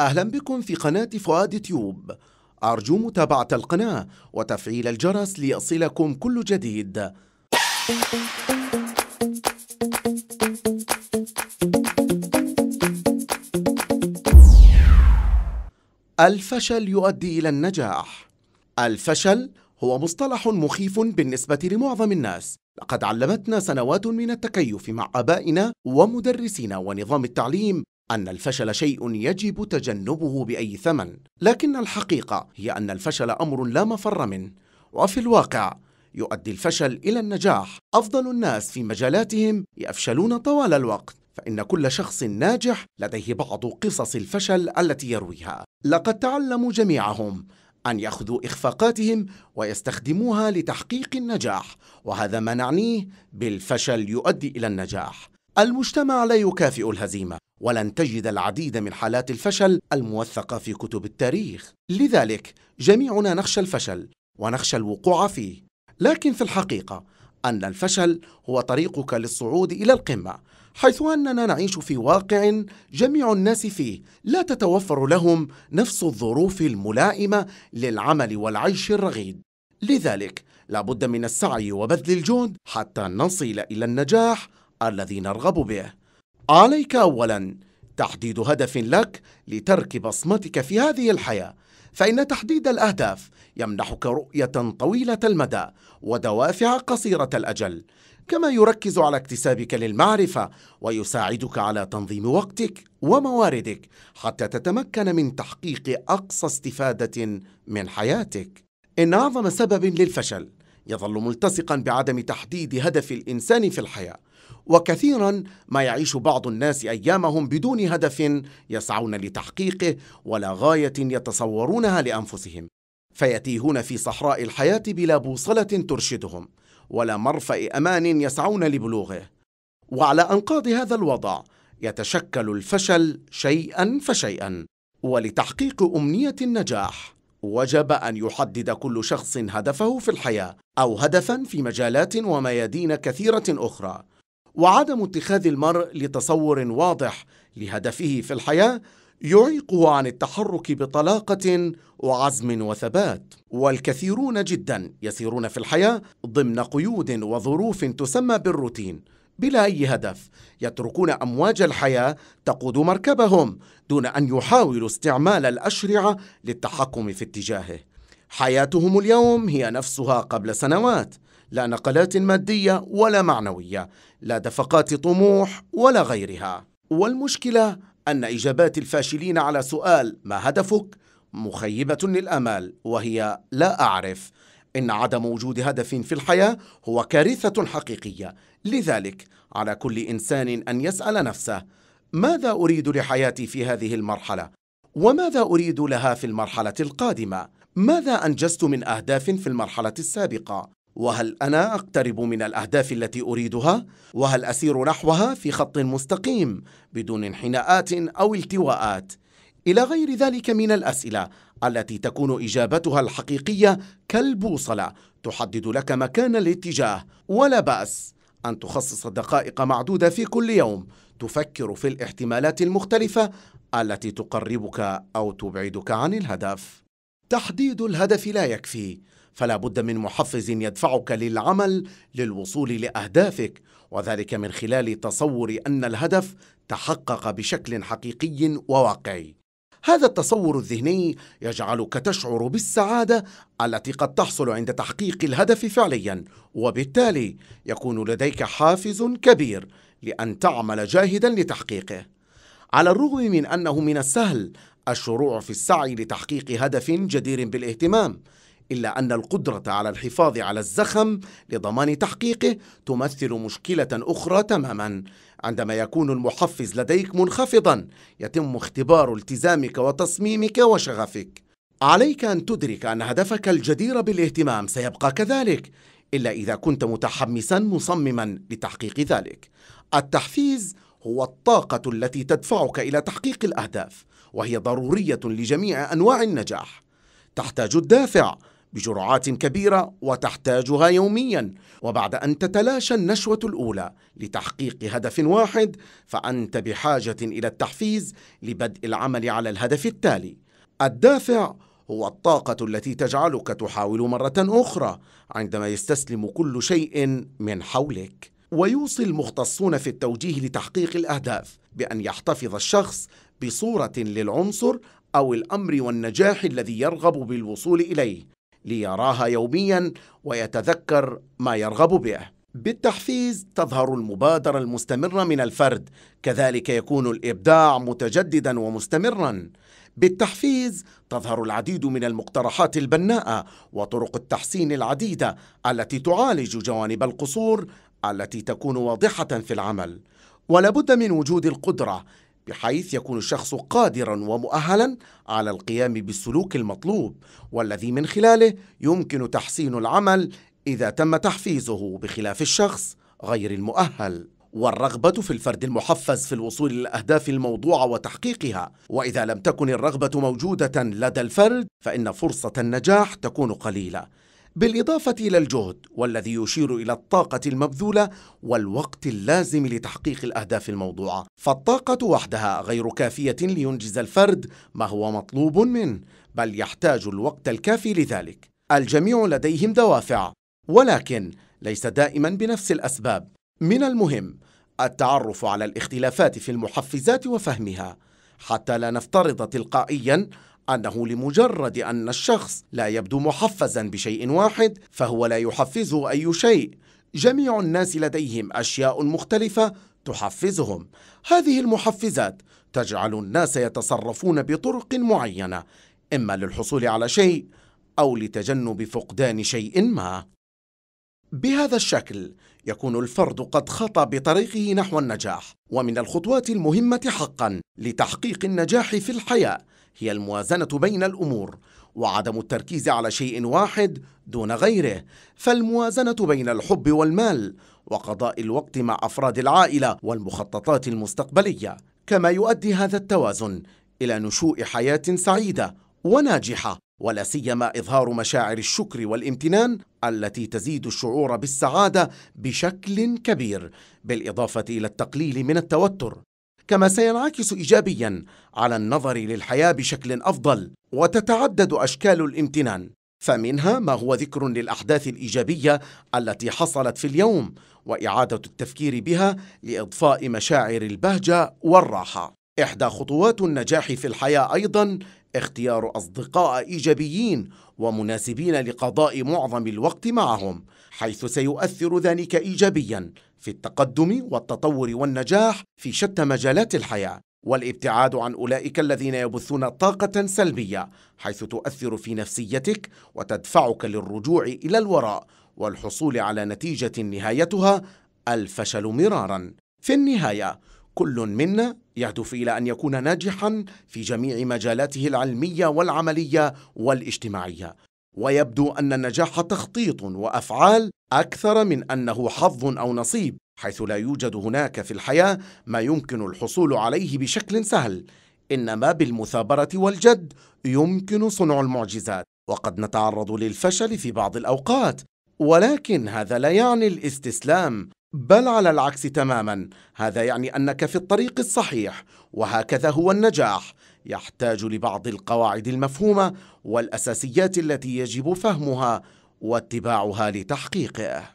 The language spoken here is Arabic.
أهلا بكم في قناة فؤاد تيوب أرجو متابعة القناة وتفعيل الجرس ليصلكم كل جديد الفشل يؤدي إلى النجاح الفشل هو مصطلح مخيف بالنسبة لمعظم الناس لقد علمتنا سنوات من التكيف مع آبائنا ومدرسينا ونظام التعليم أن الفشل شيء يجب تجنبه بأي ثمن، لكن الحقيقة هي أن الفشل أمر لا مفر منه، وفي الواقع يؤدي الفشل إلى النجاح، أفضل الناس في مجالاتهم يفشلون طوال الوقت، فإن كل شخص ناجح لديه بعض قصص الفشل التي يرويها، لقد تعلموا جميعهم أن يأخذوا إخفاقاتهم ويستخدموها لتحقيق النجاح، وهذا ما نعنيه بالفشل يؤدي إلى النجاح. المجتمع لا يكافئ الهزيمة، ولن تجد العديد من حالات الفشل الموثقة في كتب التاريخ لذلك جميعنا نخشى الفشل ونخشى الوقوع فيه لكن في الحقيقة أن الفشل هو طريقك للصعود إلى القمة حيث أننا نعيش في واقع جميع الناس فيه لا تتوفر لهم نفس الظروف الملائمة للعمل والعيش الرغيد لذلك لابد من السعي وبذل الجهد حتى نصل إلى النجاح الذي نرغب به عليك أولاً تحديد هدف لك لترك بصمتك في هذه الحياة فإن تحديد الأهداف يمنحك رؤية طويلة المدى ودوافع قصيرة الأجل كما يركز على اكتسابك للمعرفة ويساعدك على تنظيم وقتك ومواردك حتى تتمكن من تحقيق أقصى استفادة من حياتك إن أعظم سبب للفشل يظل ملتصقا بعدم تحديد هدف الإنسان في الحياة وكثيرا ما يعيش بعض الناس ايامهم بدون هدف يسعون لتحقيقه ولا غايه يتصورونها لانفسهم فيتيهون في صحراء الحياه بلا بوصله ترشدهم ولا مرفا امان يسعون لبلوغه وعلى انقاض هذا الوضع يتشكل الفشل شيئا فشيئا ولتحقيق امنيه النجاح وجب ان يحدد كل شخص هدفه في الحياه او هدفا في مجالات وميادين كثيره اخرى وعدم اتخاذ المرء لتصور واضح لهدفه في الحياه يعيقه عن التحرك بطلاقه وعزم وثبات والكثيرون جدا يسيرون في الحياه ضمن قيود وظروف تسمى بالروتين بلا اي هدف يتركون امواج الحياه تقود مركبهم دون ان يحاولوا استعمال الاشرعه للتحكم في اتجاهه حياتهم اليوم هي نفسها قبل سنوات لا نقلات مادية ولا معنوية، لا دفقات طموح ولا غيرها. والمشكلة أن إجابات الفاشلين على سؤال ما هدفك مخيبة للأمال وهي لا أعرف. إن عدم وجود هدف في الحياة هو كارثة حقيقية، لذلك على كل إنسان أن يسأل نفسه: ماذا أريد لحياتي في هذه المرحلة؟ وماذا أريد لها في المرحلة القادمة؟ ماذا أنجزت من أهداف في المرحلة السابقة؟ وهل انا اقترب من الاهداف التي اريدها وهل اسير نحوها في خط مستقيم بدون انحناءات او التواءات الى غير ذلك من الاسئله التي تكون اجابتها الحقيقيه كالبوصله تحدد لك مكان الاتجاه ولا باس ان تخصص دقائق معدوده في كل يوم تفكر في الاحتمالات المختلفه التي تقربك او تبعدك عن الهدف تحديد الهدف لا يكفي فلا بد من محفز يدفعك للعمل للوصول لاهدافك وذلك من خلال تصور ان الهدف تحقق بشكل حقيقي وواقعي هذا التصور الذهني يجعلك تشعر بالسعاده التي قد تحصل عند تحقيق الهدف فعليا وبالتالي يكون لديك حافز كبير لان تعمل جاهدا لتحقيقه على الرغم من انه من السهل الشروع في السعي لتحقيق هدف جدير بالاهتمام إلا أن القدرة على الحفاظ على الزخم لضمان تحقيقه تمثل مشكلة أخرى تماما عندما يكون المحفز لديك منخفضا يتم اختبار التزامك وتصميمك وشغفك عليك أن تدرك أن هدفك الجدير بالاهتمام سيبقى كذلك إلا إذا كنت متحمسا مصمما لتحقيق ذلك التحفيز هو الطاقة التي تدفعك إلى تحقيق الأهداف وهي ضرورية لجميع أنواع النجاح تحتاج الدافع بجرعات كبيرة وتحتاجها يوميا وبعد أن تتلاشى النشوة الأولى لتحقيق هدف واحد فأنت بحاجة إلى التحفيز لبدء العمل على الهدف التالي الدافع هو الطاقة التي تجعلك تحاول مرة أخرى عندما يستسلم كل شيء من حولك ويوصي المختصون في التوجيه لتحقيق الأهداف بأن يحتفظ الشخص بصورة للعنصر أو الأمر والنجاح الذي يرغب بالوصول إليه ليراها يوميا ويتذكر ما يرغب به بالتحفيز تظهر المبادره المستمره من الفرد كذلك يكون الابداع متجددا ومستمرا بالتحفيز تظهر العديد من المقترحات البناءه وطرق التحسين العديده التي تعالج جوانب القصور التي تكون واضحه في العمل ولابد من وجود القدره بحيث يكون الشخص قادرا ومؤهلا على القيام بالسلوك المطلوب والذي من خلاله يمكن تحسين العمل اذا تم تحفيزه بخلاف الشخص غير المؤهل والرغبة في الفرد المحفز في الوصول للأهداف الموضوعة وتحقيقها، وإذا لم تكن الرغبة موجودة لدى الفرد فإن فرصة النجاح تكون قليلة، بالإضافة إلى الجهد والذي يشير إلى الطاقة المبذولة والوقت اللازم لتحقيق الأهداف الموضوعة فالطاقة وحدها غير كافية لينجز الفرد ما هو مطلوب منه بل يحتاج الوقت الكافي لذلك الجميع لديهم دوافع ولكن ليس دائما بنفس الأسباب من المهم التعرف على الاختلافات في المحفزات وفهمها حتى لا نفترض تلقائيا أنه لمجرد أن الشخص لا يبدو محفزا بشيء واحد فهو لا يحفزه أي شيء جميع الناس لديهم أشياء مختلفة تحفزهم هذه المحفزات تجعل الناس يتصرفون بطرق معينة إما للحصول على شيء أو لتجنب فقدان شيء ما بهذا الشكل يكون الفرد قد خطى بطريقه نحو النجاح ومن الخطوات المهمة حقا لتحقيق النجاح في الحياة هي الموازنة بين الأمور وعدم التركيز على شيء واحد دون غيره فالموازنة بين الحب والمال وقضاء الوقت مع أفراد العائلة والمخططات المستقبلية كما يؤدي هذا التوازن إلى نشوء حياة سعيدة وناجحة ولا سيما إظهار مشاعر الشكر والامتنان التي تزيد الشعور بالسعادة بشكل كبير بالإضافة إلى التقليل من التوتر كما سينعكس ايجابيا على النظر للحياه بشكل افضل وتتعدد اشكال الامتنان فمنها ما هو ذكر للاحداث الايجابيه التي حصلت في اليوم واعاده التفكير بها لاضفاء مشاعر البهجه والراحه احدى خطوات النجاح في الحياه ايضا اختيار اصدقاء ايجابيين ومناسبين لقضاء معظم الوقت معهم حيث سيؤثر ذلك ايجابيا في التقدم والتطور والنجاح في شتى مجالات الحياه والابتعاد عن اولئك الذين يبثون طاقه سلبيه حيث تؤثر في نفسيتك وتدفعك للرجوع الى الوراء والحصول على نتيجه نهايتها الفشل مرارا في النهايه كل منا يهدف الى ان يكون ناجحا في جميع مجالاته العلميه والعمليه والاجتماعيه ويبدو أن النجاح تخطيط وأفعال أكثر من أنه حظ أو نصيب حيث لا يوجد هناك في الحياة ما يمكن الحصول عليه بشكل سهل إنما بالمثابرة والجد يمكن صنع المعجزات وقد نتعرض للفشل في بعض الأوقات ولكن هذا لا يعني الاستسلام بل على العكس تماما هذا يعني أنك في الطريق الصحيح وهكذا هو النجاح يحتاج لبعض القواعد المفهومه والاساسيات التي يجب فهمها واتباعها لتحقيقه